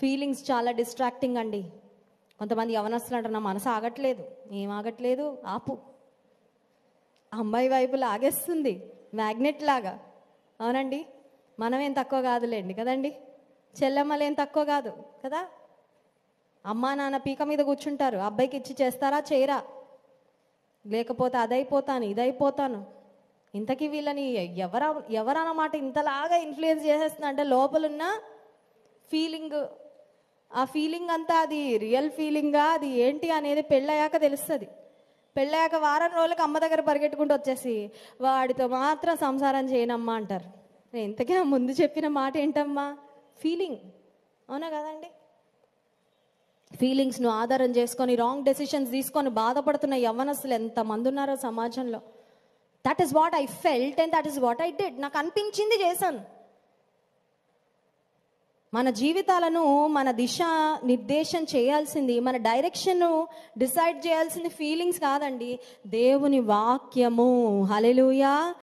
feelings చాలా distracting అండి కొంతమంది యవనస్తులు అంటారు నా మనసు ఆగట్లేదు ఏం ఆగట్లేదు ఆపు అమ్మాయి వైపు లాగేస్తుంది మ్యాగ్నెట్ లాగా అవునండి మనమేం తక్కువ కాదులేండి కదండి చెల్లెమ్మలేం తక్కువ కాదు కదా అమ్మా నాన్న పీక మీద కూర్చుంటారు అబ్బాయికి ఇచ్చి చేస్తారా చేయరా లేకపోతే అదైపోతాను ఇదైపోతాను ఇంతకీ వీళ్ళని ఎవరా ఎవరన్నమాట ఇంతలాగా ఇన్ఫ్లుయెన్స్ చేసేస్తుంది అంటే లోపలున్న ఫీలింగ్ ఆ ఫీలింగ్ అంతా అది రియల్ ఫీలింగా అది ఏంటి అనేది పెళ్ళయ్యాక తెలుస్తుంది పెళ్ళయ్యాక వారం రోజులకు అమ్మ దగ్గర పరిగెట్టుకుంటూ వచ్చేసి వాడితో మాత్రం సంసారం చేయనమ్మా అంటారు నేను ముందు చెప్పిన మాట ఏంటమ్మా ఫీలింగ్ అవునా కదండి ఫీలింగ్స్ను ఆధారం చేసుకొని రాంగ్ డెసిషన్స్ తీసుకొని బాధపడుతున్న యవనస్తులు ఎంతమంది ఉన్నారో సమాజంలో that is what I felt and that is what I did నాకు అనిపించింది చేశాను మన జీవితాలను మన దిశ నిర్దేశం చేయాల్సింది మన డైరెక్షన్ను డిసైడ్ చేయాల్సింది ఫీలింగ్స్ కాదండి దేవుని వాక్యము హలెలుయా